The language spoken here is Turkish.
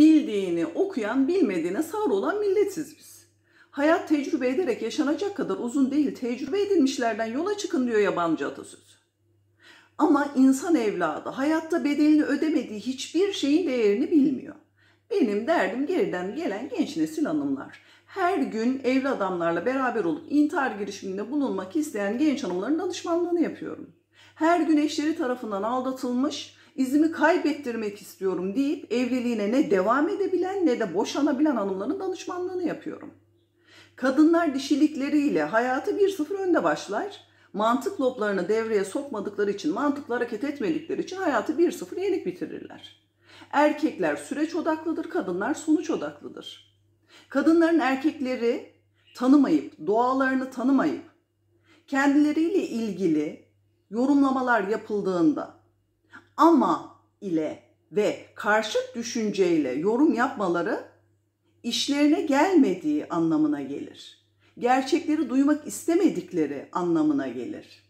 bildiğini okuyan bilmediğine sağır olan milletiz biz. Hayat tecrübe ederek yaşanacak kadar uzun değil tecrübe edilmişlerden yola çıkın diyor yabancı atasözü. Ama insan evladı hayatta bedelini ödemediği hiçbir şeyin değerini bilmiyor. Benim derdim geriden gelen genç nesil hanımlar. Her gün evli adamlarla beraber olup intihar girişiminde bulunmak isteyen genç hanımların danışmanlığını yapıyorum her güneşleri tarafından aldatılmış, izimi kaybettirmek istiyorum deyip evliliğine ne devam edebilen ne de boşanabilen hanımların danışmanlığını yapıyorum. Kadınlar dişilikleriyle hayatı bir sıfır önde başlar, mantık loblarını devreye sokmadıkları için, mantıkla hareket etmedikleri için hayatı bir sıfır yenik bitirirler. Erkekler süreç odaklıdır, kadınlar sonuç odaklıdır. Kadınların erkekleri tanımayıp, doğalarını tanımayıp, kendileriyle ilgili yorumlamalar yapıldığında ama ile ve karşıt düşünceyle yorum yapmaları işlerine gelmediği anlamına gelir. Gerçekleri duymak istemedikleri anlamına gelir.